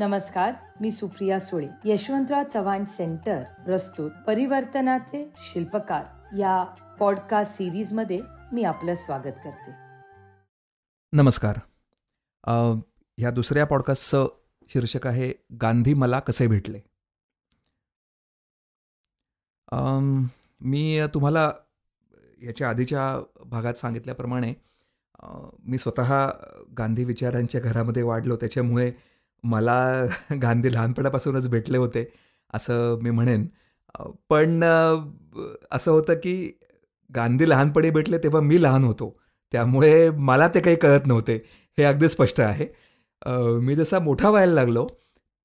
नमस्कार मी सुप्रिया सुळे यशवंतराव चव्हाण सेंटर प्रस्तुत परिवर्तनाचे शिल्पकार या पॉडकास्ट सिरीज मध्ये मी आपलं स्वागत करते नमस्कार ह्या दुसऱ्या पॉडकास्टचं शीर्षक आहे गांधी मला कसे भेटले मी तुम्हाला याच्या आधीच्या भागात सांगितल्याप्रमाणे मी स्वतः गांधी विचारांच्या घरामध्ये वाढलो त्याच्यामुळे मला गांधी लहानपणापासूनच भेटले होते असं मी म्हणेन पण असं होतं की गांधी लहानपणी भेटले तेव्हा मी लहान होतो त्यामुळे मला ते काही कळत नव्हते हे अगदी स्पष्ट आहे मी जसा मोठा व्हायला लागलो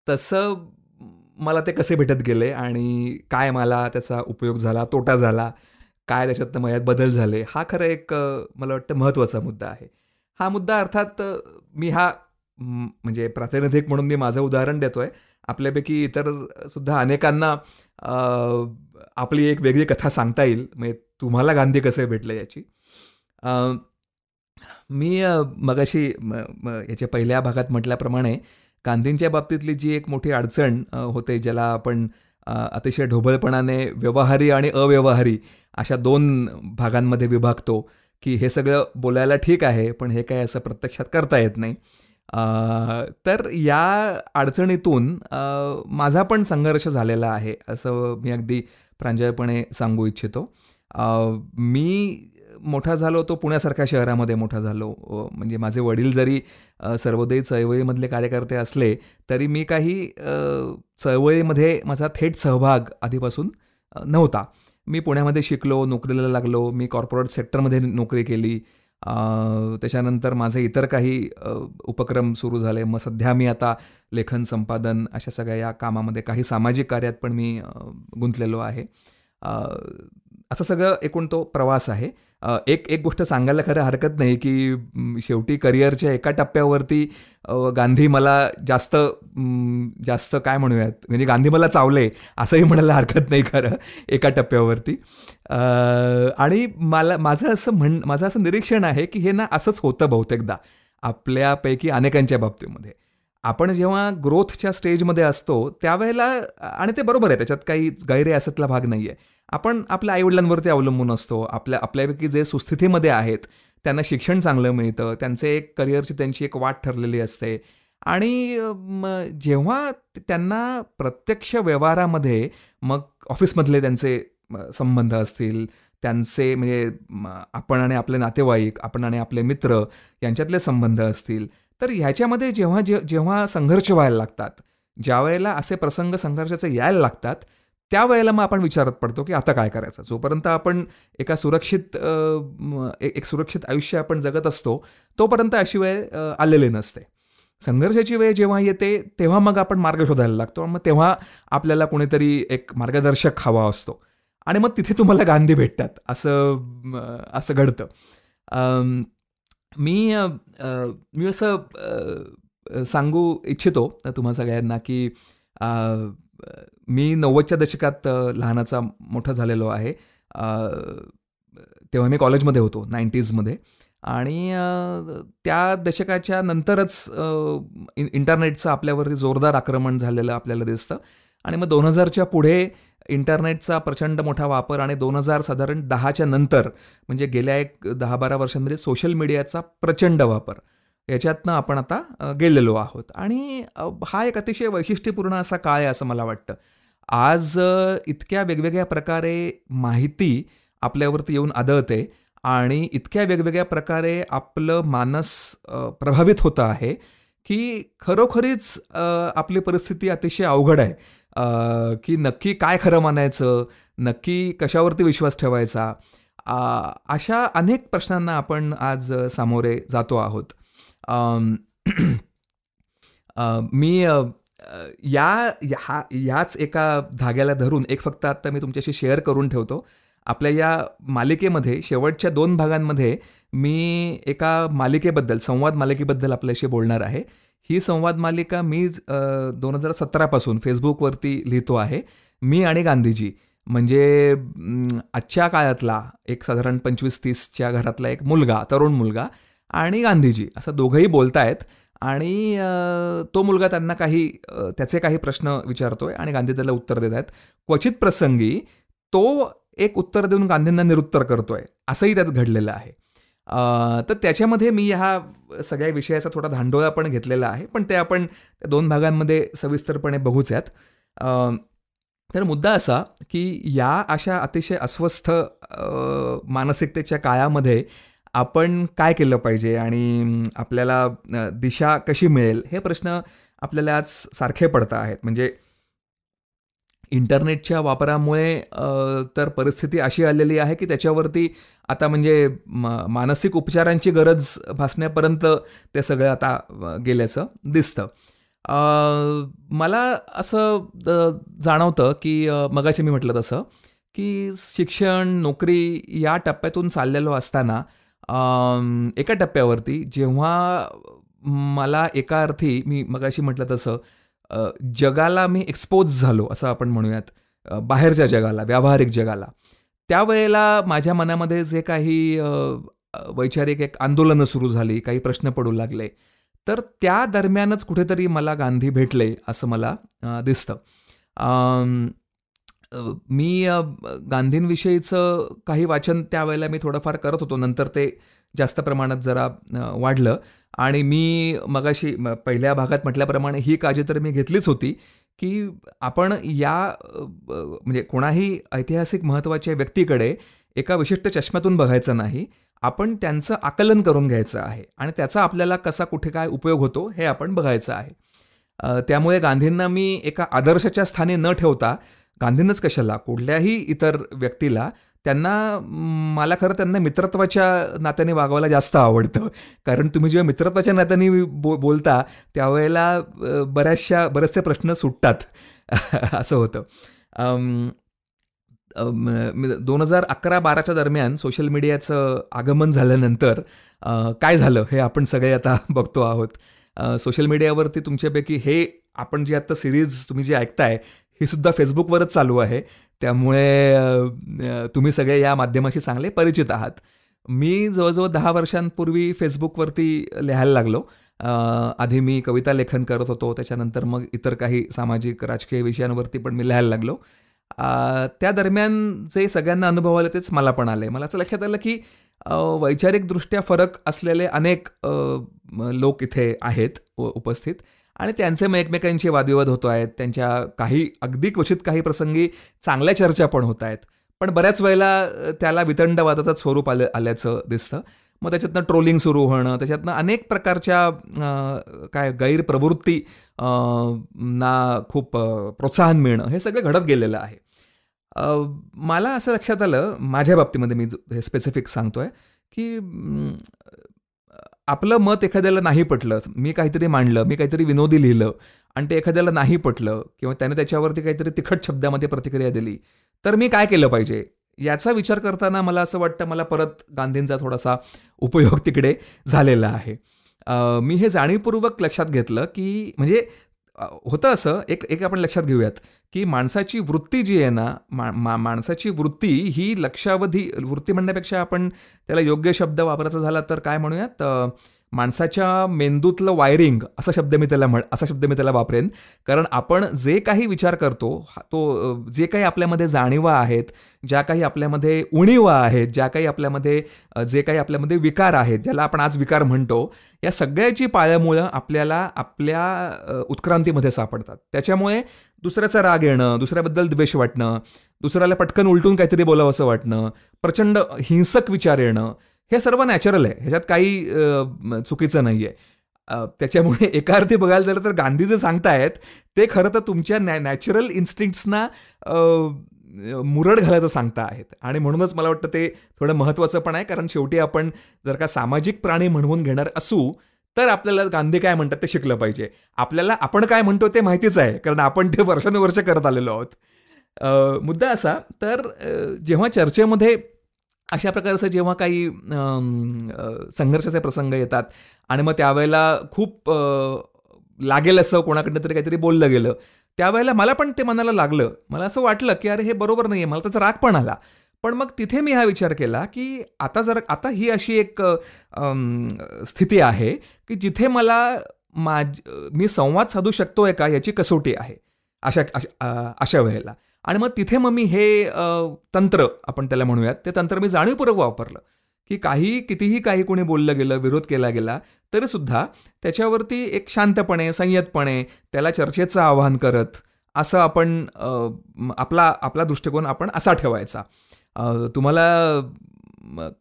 तसं मला ते कसे भेटत गेले आणि काय मला त्याचा उपयोग झाला तोटा झाला काय त्याच्यातनं मयात बदल झाले हा खरं एक मला वाटतं महत्त्वाचा मुद्दा आहे हा मुद्दा अर्थात मी हा म्हणजे प्रातिनिधिक म्हणून मी माझं उदाहरण देतो आहे आपल्यापैकी इतर सुद्धा अनेकांना आपली एक वेगळी कथा सांगता येईल म्हणजे तुम्हाला गांधी कसे भेटले याची मी मगाशी याच्या पहिल्या भागात म्हटल्याप्रमाणे गांधींच्या बाबतीतली जी एक मोठी अडचण होते ज्याला आपण अतिशय ढोबळपणाने व्यवहारी आणि अव्यवहारी अशा दोन भागांमध्ये विभागतो की हे सगळं बोलायला ठीक आहे पण हे काय असं प्रत्यक्षात करता येत नाही तर या अडचणीतून माझा पण संघर्ष झालेला आहे असं मी अगदी प्रांजळपणे सांगू इच्छितो मी मोठा झालो तो पुण्यासारख्या शहरामध्ये मोठा झालो म्हणजे माझे वडील जरी सर्वोदय चळवळीमधले कार्यकर्ते असले तरी मी काही चळवळीमध्ये माझा थेट सहभाग आधीपासून नव्हता मी पुण्यामध्ये शिकलो नोकरीला लागलो मी कॉर्पोरेट सेक्टरमध्ये नोकरी केली त्याच्यानंतर माझे इतर काही उपक्रम सुरू झाले मग सध्या मी आता लेखन संपादन अशा सगळ्या या कामामध्ये काही सामाजिक कार्यात पण मी गुंतलेलो आहे असं सगळं एकूण तो प्रवास आहे एक एक गोष्ट सांगायला खरं हरकत नाही की शेवटी करिअरच्या एका टप्प्यावरती गांधी मला जास्त जास्त काय म्हणूयात म्हणजे गांधी मला चावले असंही म्हणायला हरकत नाही खरं एका टप्प्यावरती आणि मला माझं असं म्हण माझं असं निरीक्षण आहे की हे ना असंच होतं बहुतेकदा आपल्यापैकी अनेकांच्या बाबतीमध्ये आपण जेव्हा ग्रोथच्या स्टेजमध्ये असतो त्यावेळेला आणि ते बरोबर आहे त्याच्यात काही गैरे असतला भाग नाही आहे आपण आपल्या आईवडिलांवरती अवलंबून असतो आपल्या आपल्यापैकी जे सुस्थितीमध्ये आहेत त्यांना शिक्षण चांगलं मिळतं त्यांचे एक करिअरची त्यांची एक वाट ठरलेली असते आणि जेव्हा त्यांना प्रत्यक्ष व्यवहारामध्ये मग ऑफिसमधले त्यांचे संबंध असतील त्यांचे म्हणजे आपण आणि आपले नातेवाईक आपण आणि आपले मित्र यांच्यातले संबंध असतील तर ह्याच्यामध्ये जेव्हा जे जेव्हा संघर्ष व्हायला लागतात ज्या वेळेला असे प्रसंग संघर्षाचे यायला लागतात त्यावेळेला मग आपण विचारत पडतो की आता काय करायचं जोपर्यंत आपण एका सुरक्षित एक सुरक्षित आयुष्य आपण जगत असतो तोपर्यंत अशी वेळ आलेली नसते संघर्षाची वेळ जेव्हा येते तेव्हा मग आपण मार्ग शोधायला लागतो मग तेव्हा आपल्याला कोणीतरी एक मार्गदर्शक हवा असतो आणि मग तिथे तुम्हाला गांधी भेटतात असं असं घडतं मी मी असं सांगू इच्छितो तुम्हा सगळ्यांना की मी नव्वदच्या दशकात लहानाचा मोठा झालेलो आहे तेव्हा मी कॉलेजमध्ये होतो नाईन्टीजमध्ये आणि त्या दशकाच्या नंतरच इन इंटरनेटचं आपल्यावरती जोरदार आक्रमण झालेलं आपल्याला दिसतं आणि मग दोन हजारच्या पुढे इंटरनेटचा प्रचंड मोठा वापर आणि दोन हजार साधारण दहाच्या नंतर म्हणजे गेल्या एक दहा बारा वर्षांमध्ये सोशल मीडियाचा प्रचंड वापर याच्यातनं आपण आता गेलेलो आहोत आणि हा एक अतिशय वैशिष्ट्यपूर्ण असा काळ आहे असं मला वाटतं आज इतक्या वेगवेगळ्या प्रकारे माहिती आपल्यावरती येऊन आदळते आणि इतक्या वेगवेगळ्या प्रकारे आपलं मानस प्रभावित होतं आहे की खरोखरीच आपली परिस्थिती अतिशय अवघड आहे की नक्की काय खरं मानायचं नक्की कशावरती विश्वास ठेवायचा अशा अनेक प्रश्नांना आपण आज सामोरे जातो आहोत Um, uh, मी uh, uh, या हा याच एका धाग्याला धरून एक फक्त आत्ता मी तुमच्याशी शेअर करून ठेवतो आपल्या या मालिकेमध्ये शेवटच्या दोन भागांमध्ये मी एका मालिकेबद्दल संवाद मालिकेबद्दल आपल्याशी बोलणार आहे ही संवाद मालिका मी दोन हजार सतरापासून फेसबुकवरती लिहितो आहे मी आणि गांधीजी म्हणजे आजच्या काळातला एक साधारण पंचवीस तीसच्या घरातला एक मुलगा तरुण मुलगा आणि गांधीजी असं दोघंही बोलतायत आणि तो मुलगा त्यांना काही त्याचे काही प्रश्न विचारतोय आणि गांधी त्याला उत्तर देत आहेत क्वचित प्रसंगी तो एक उत्तर देऊन गांधींना निरुत्तर करतोय असंही त्यात घडलेलं आहे तर त्याच्यामध्ये मी ह्या सगळ्या विषयाचा थोडा धांडोळा पण घेतलेला आहे पण ते आपण दोन भागांमध्ये सविस्तरपणे बघूच आहेत तर मुद्दा असा की या अशा अतिशय अस्वस्थ मानसिकतेच्या काळामध्ये आपण काय केलं पाहिजे आणि आपल्याला दिशा कशी मिळेल हे प्रश्न आपल्याला आज सारखे पडता आहेत म्हणजे इंटरनेटच्या वापरामुळे तर परिस्थिती अशी आलेली आहे की त्याच्यावरती आता म्हणजे मानसिक उपचारांची गरज भासण्यापर्यंत ते सगळं आता गेल्याचं दिसतं मला असं जाणवतं की मगाशी मी म्हटलं तसं की शिक्षण नोकरी या टप्प्यातून चाललेलो असताना एका टप्प्यावरती जेव्हा मला एका अर्थी मी मगाशी म्हटलं तसं जगाला मी एक्सपोज झालो असं आपण म्हणूयात बाहेरच्या जगाला व्यावहारिक जगाला त्यावेळेला माझ्या मनामध्ये जे काही वैचारिक एक आंदोलनं सुरू झाली काही प्रश्न पडू लागले तर त्या दरम्यानच कुठेतरी मला गांधी भेटले असं मला दिसतं मी गांधींविषयीचं काही वाचन त्यावेळेला मी थोडंफार करत होतो नंतर ते जास्त प्रमाणात जरा वाढलं आणि मी मगाशी पहिल्या भागात म्हटल्याप्रमाणे ही काळजी तर मी घेतलीच होती की आपण या म्हणजे कोणाही ऐतिहासिक महत्त्वाच्या व्यक्तीकडे एका विशिष्ट चष्म्यातून बघायचं नाही आपण त्यांचं आकलन करून घ्यायचं आहे आणि त्याचा आपल्याला कसा कुठे काय उपयोग होतो हे आपण बघायचं आहे त्यामुळे गांधींना मी एका आदर्शाच्या स्थानी न ठेवता गांधींनाच कशाला कुठल्याही इतर व्यक्तीला त्यांना मला खरं त्यांना मित्रत्वाच्या नात्याने वागवायला जास्त आवडतं कारण तुम्ही जेव्हा मित्रत्वाच्या नात्याने बो बोलता त्यावेळेला बऱ्याचशा बरेचसे प्रश्न सुटतात असं होतं दोन हजार अकरा बाराच्या दरम्यान सोशल मीडियाचं आगमन झाल्यानंतर काय झालं हे आपण सगळे आता बघतो आहोत सोशल मीडियावरती तुमच्यापैकी हे आपण जी आत्ता सिरीज तुम्ही जे ऐकताय हे सुद्धा फेसबुकवरच चालू आहे त्यामुळे तुम्ही सगळे या माध्यमाशी चांगले परिचित आहात मी जवळजवळ दहा वर्षांपूर्वी फेसबुकवरती लिहायला लागलो आधी मी कविता लेखन करत होतो त्याच्यानंतर मग इतर काही सामाजिक राजकीय विषयांवरती पण मी लिहायला लागलो त्या दरम्यान जे सगळ्यांना अनुभव आले तेच मला पण आले मला असं लक्षात आलं की वैचारिकदृष्ट्या फरक असलेले अनेक लोक इथे आहेत उपस्थित आणि त्यांचे मग एकमेकांचे वादविवाद होतो आहेत त्यांच्या काही अगदी क्वचित काही प्रसंगी चांगल्या चर्चा पण होत आहेत पण बऱ्याच वेळेला त्याला वितंडवादाचं स्वरूप आलं आल्याचं दिसतं मग त्याच्यातनं ट्रोलिंग सुरू होणं त्याच्यातनं अनेक प्रकारच्या काय गैरप्रवृत्ती ना खूप प्रोत्साहन मिळणं हे सगळं घडत गेलेलं आहे मला असं लक्षात आलं माझ्या बाबतीमध्ये मी हे स्पेसिफिक सांगतो आहे की आपलं मत एखाद्याला नाही पटलं मी काहीतरी मांडलं मी काहीतरी विनोदी लिहिलं आणि ते एखाद्याला नाही पटलं किंवा त्याने त्याच्यावरती काहीतरी तिखट शब्दामध्ये प्रतिक्रिया दिली तर मी काय केलं पाहिजे याचा विचार करताना मला असं वाटतं मला परत गांधींचा थोडासा उपयोग तिकडे झालेला आहे मी हे जाणीवपूर्वक लक्षात घेतलं की म्हणजे होतं असं एक एक आपण लक्षात घेऊयात की माणसाची वृत्ती जी आहे ना मा, माणसाची वृत्ती ही लक्षावधी वृत्ती म्हणण्यापेक्षा आपण त्याला योग्य शब्द वापरायचा झाला तर काय म्हणूयात माणसाच्या मेंदूतलं वायरिंग असा शब्द मी त्याला म्हण असा शब्द मी त्याला वापरेन कारण आपण जे काही विचार करतो तो जे काही आपल्यामध्ये जाणीवा आहेत ज्या काही आपल्यामध्ये उणीवा आहेत ज्या काही आपल्यामध्ये जे काही आपल्यामध्ये विकार आहेत ज्याला आपण आज विकार म्हणतो या सगळ्याची पाळ्यामुळं आपल्याला आपल्या उत्क्रांतीमध्ये सापडतात त्याच्यामुळे दुसऱ्याचा राग येणं दुसऱ्याबद्दल द्वेष वाटणं दुसऱ्याला पटकन उलटून काहीतरी बोलावं असं वाटणं प्रचंड हिंसक विचार येणं हे सर्व नॅचरल आहे ह्याच्यात काही चुकीचं नाही आहे त्याच्यामुळे एका अर्थी बघायला झालं तर गांधी जे सांगतायत ते खरं तर तुमच्या नॅ नॅचरल इन्स्टिंक्ट्सना मुरड घालायचं सांगता आहेत आणि म्हणूनच मला वाटतं ते थोडं महत्त्वाचं पण आहे कारण शेवटी आपण जर का सामाजिक प्राणी म्हणवून घेणार असू तर आपल्याला गांधी काय म्हणतात ते शिकलं पाहिजे आपल्याला आपण काय म्हणतो ते माहितीच आहे कारण आपण ते वर्षानुवर्ष करत आलेलो आहोत मुद्दा असा तर जेव्हा चर्चेमध्ये अशा प्रकारचं जेव्हा काही संघर्षाचे प्रसंग येतात आणि मग त्यावेळेला खूप लागेल असं कोणाकडनं तरी काहीतरी बोललं गेलं त्यावेळेला मला पण ते मनाला लागलं मला असं वाटलं की अरे हे बरोबर नाही आहे मला त्याचा राग पण आला पण मग तिथे मी हा विचार केला की आता जर आता ही अशी एक स्थिती आहे की जिथे मला माझ मी संवाद साधू शकतो आहे का याची कसोटी आहे अशा अशा वेळेला आणि मग तिथे मग मी हे तंत्र आपण त्याला म्हणूयात ते तंत्र मी जाणीवपूर्वक वापरलं की काही कितीही काही कोणी बोललं गेलं विरोध केला गेला तरीसुद्धा त्याच्यावरती एक शांतपणे संयतपणे त्याला चर्चेचं आवाहन करत असं आपण आपला आपला दृष्टिकोन आपण असा ठेवायचा तुम्हाला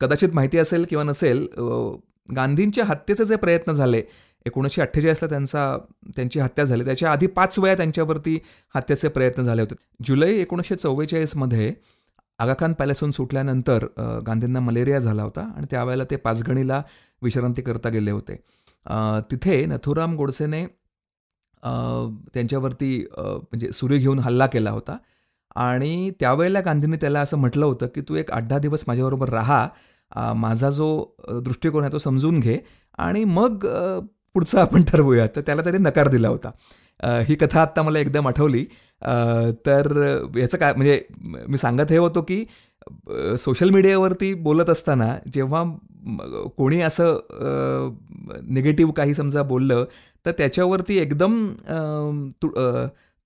कदाचित माहिती असेल किंवा नसेल गांधींच्या हत्येचे जे प्रयत्न झाले एकोणीसशे अठ्ठेचाळीसला त्यांचा त्यांची हत्या झाली त्याच्या आधी पाच वेळा त्यांच्यावरती हत्येचे प्रयत्न झाले होते जुलै एकोणीसशे चव्वेचाळीसमध्ये आगाखान पॅलेसहून सुटल्यानंतर गांधींना मलेरिया झाला होता आणि त्यावेळेला ते पाचगणीला विश्रांती करता गेले होते तिथे नथुराम गोडसेने त्यांच्यावरती म्हणजे सूर्य घेऊन हल्ला केला होता आणि त्यावेळेला गांधींनी त्याला असं म्हटलं होतं की तू एक आठ दहा दिवस माझ्याबरोबर राहा माझा जो दृष्टिकोन आहे तो समजून घे आणि मग पुढचं आपण ठरवूया तर त्याला त्याने नकार दिला होता ही कथा आत्ता मला एकदम आठवली तर याचं काय म्हणजे मी सांगत हे होतो की सोशल मीडियावरती बोलत असताना जेव्हा कोणी असं निगेटिव्ह काही समजा बोललं तर त्याच्यावरती एकदम तु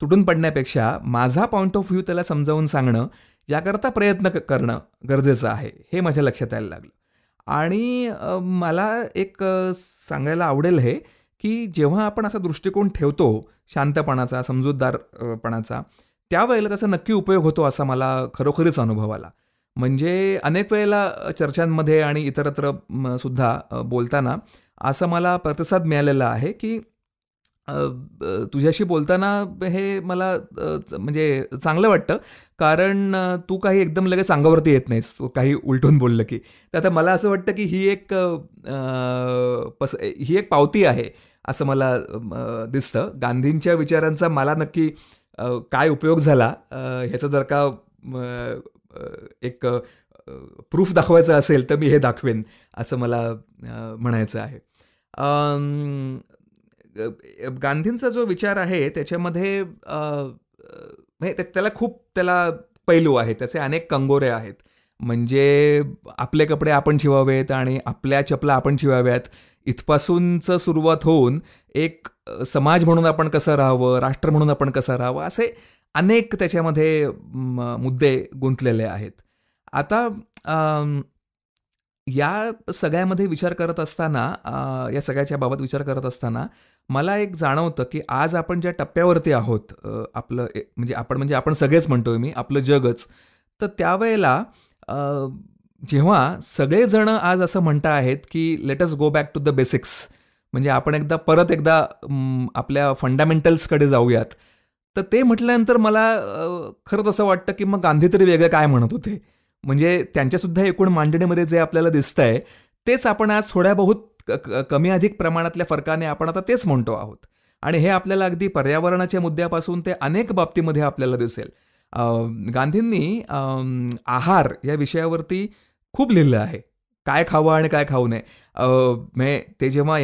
तुटून पडण्यापेक्षा माझा पॉईंट ऑफ व्ह्यू त्याला समजावून सांगणं याकरता प्रयत्न करणं गरजेचं आहे हे माझ्या लक्षात यायला लागलं आणि मला एक सांगायला आवडेल हे की जेव्हा आपण असा दृष्टिकोन ठेवतो शांतपणाचा समजूतदारपणाचा त्यावेळेला त्याचा नक्की उपयोग होतो असा मला खरोखरच अनुभव आला म्हणजे अनेक वेळेला चर्चांमध्ये आणि इतरत्र सुद्धा बोलताना असं मला प्रतिसाद मिळालेला आहे की तुझ्याशी बोलताना हे मला म्हणजे चांगलं वाटतं कारण तू काही एकदम लगेच सांगावरती येत नाहीस काही उलटून बोललं की तर आता मला असं वाटतं की ही एक पस ही एक पावती आहे असं मला दिसतं गांधींच्या विचारांचा मला नक्की काय उपयोग झाला ह्याचं जर का एक प्रूफ दाखवायचं असेल तर मी हे दाखवेन असं मला म्हणायचं आहे गांधींचा जो विचार आहे त्याच्यामध्ये त्याला खूप त्याला पैलू आहे त्याचे अनेक कंगोरे आहेत म्हणजे आपले कपडे आपण शिवावेत आणि आपल्या चपला आपण शिवाव्यात इथपासूनचं सुरुवात होऊन एक समाज म्हणून आपण कसं राहावं राष्ट्र म्हणून आपण कसं राहावं असे अनेक त्याच्यामध्ये मुद्दे गुंतलेले आहेत आता या सगळ्यामध्ये विचार करत असताना या सगळ्याच्या बाबत विचार करत असताना मला एक जाणवतं की आज आपण ज्या टप्प्यावरती आहोत आपलं म्हणजे आपण म्हणजे आपण सगळेच म्हणतोय मी आपलं जगच तर त्यावेळेला जेव्हा सगळेजणं आज असं म्हणत आहेत की let us go back to the basics म्हणजे आपण एकदा परत एकदा आपल्या फंडामेंटल्सकडे जाऊयात तर ते म्हटल्यानंतर मला खरंच असं वाटतं की मग गांधी तरी वेगळं काय म्हणत होते म्हणजे त्यांच्यासुद्धा एकूण मांडणीमध्ये जे आपल्याला दिसतंय तेच आपण आज थोड्या बहुत कमी अधिक प्रमाणातल्या फरकाने आपण आता तेच म्हणतो आहोत आणि हे आपल्याला अगदी पर्यावरणाच्या मुद्द्यापासून ते अनेक बाबतीमध्ये आपल्याला दिसेल गांधींनी आहार या विषयावरती खूप लिहिलं आहे काय खावं आणि काय खाऊ नये मे ते जेव्हा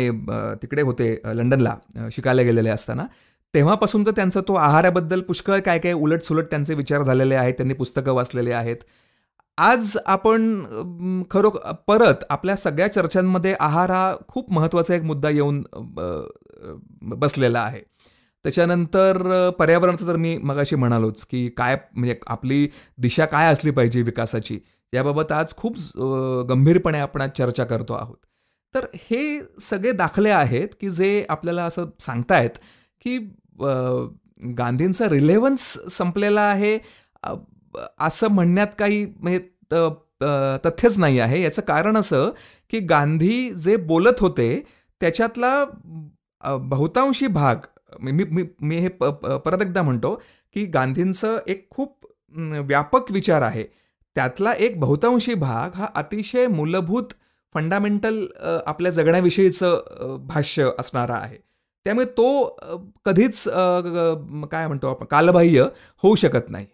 तिकडे होते लंडनला शिकायला गेलेले असताना तेव्हापासून तर त्यांचा तो आहाराबद्दल पुष्कळ काय काय उलटसुलट त्यांचे विचार झालेले आहेत त्यांनी पुस्तकं वाचलेले आहेत आज आपण खरो परत आपल्या सगळ्या चर्चांमध्ये आहार हा खूप महत्त्वाचा एक मुद्दा येऊन बसलेला आहे त्याच्यानंतर पर्यावरणाचं तर मी मगाशी म्हणालोच की काय म्हणजे आपली दिशा काय असली पाहिजे विकासाची याबाबत आज खूप गंभीरपणे आपण आज चर्चा करतो आहोत तर हे सगळे दाखले आहेत की जे आपल्याला असं सांगतायत की गांधींचा रिलेव्हन्स संपलेला आहे असं म्हणण्यात काही म्हणजे तथ्यच नाही आहे याचं कारण असं की गांधी जे बोलत होते त्याच्यातला बहुतांशी भाग मी मी मी हे परत एकदा म्हणतो की गांधींचं एक खूप व्यापक विचार आहे त्यातला एक बहुतांशी भाग हा अतिशय मूलभूत फंडामेंटल आपल्या जगण्याविषयीचं भाष्य असणारा आहे त्यामुळे तो कधीच काय म्हणतो आपण कालबाह्य होऊ शकत नाही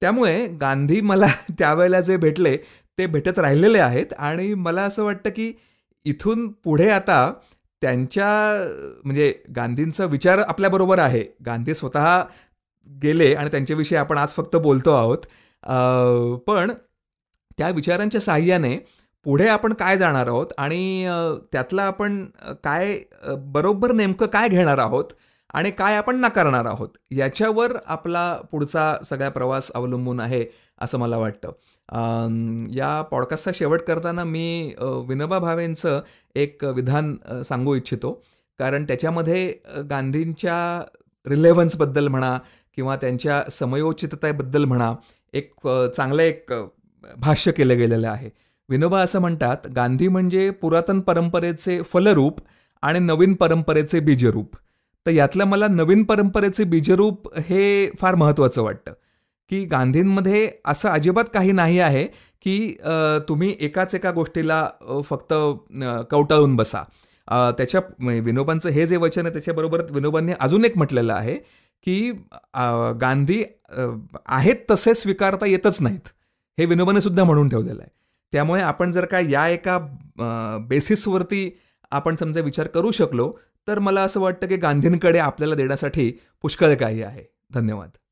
त्यामुळे गांधी मला त्यावेळेला जे भेटले ते भेटत राहिलेले आहेत आणि मला असं वाटतं की इथून पुढे आता त्यांच्या म्हणजे गांधींचा विचार आपल्याबरोबर आहे गांधी स्वतः गेले आणि त्यांच्याविषयी आपण आज फक्त बोलतो आहोत पण त्या विचारांच्या साह्याने पुढे आपण काय जाणार आहोत आणि त्यातला आपण काय बरोबर नेमकं काय घेणार आहोत आणि काय आपण नाकारणार आहोत याच्यावर आपला पुढचा सगळा प्रवास अवलंबून आहे असं मला वाटतं या पॉडकास्टचा शेवट करताना मी विनोबा भावेंचं एक विधान सांगू इच्छितो कारण त्याच्यामध्ये गांधींच्या रिलेव्हन्सबद्दल म्हणा किंवा त्यांच्या समयोचिततेबद्दल म्हणा एक चांगलं एक भाष्य केलं गेलेलं आहे विनोबा असं म्हणतात गांधी म्हणजे पुरातन परंपरेचे फलरूप आणि नवीन परंपरेचे बीजरूप तर यातलं मला नवीन परंपरेचे बीजरूप हे फार महत्त्वाचं वाटतं की गांधींमध्ये असं अजिबात काही नाही आहे की तुम्ही एकाच एका गोष्टीला फक्त कवटाळून बसा त्याच्या विनोबांचं हे जे वचन आहे त्याच्याबरोबर विनोबांनी अजून एक म्हटलेलं आहे की गांधी आहेत तसे स्वीकारता येतच नाहीत हे विनोबाने सुद्धा म्हणून ठेवलेलं आहे त्यामुळे आपण जर का या एका बेसिसवरती आपण समजा विचार करू शकलो तर मला असं वाटतं की गांधींकडे आपल्याला देण्यासाठी पुष्कळ काही आहे धन्यवाद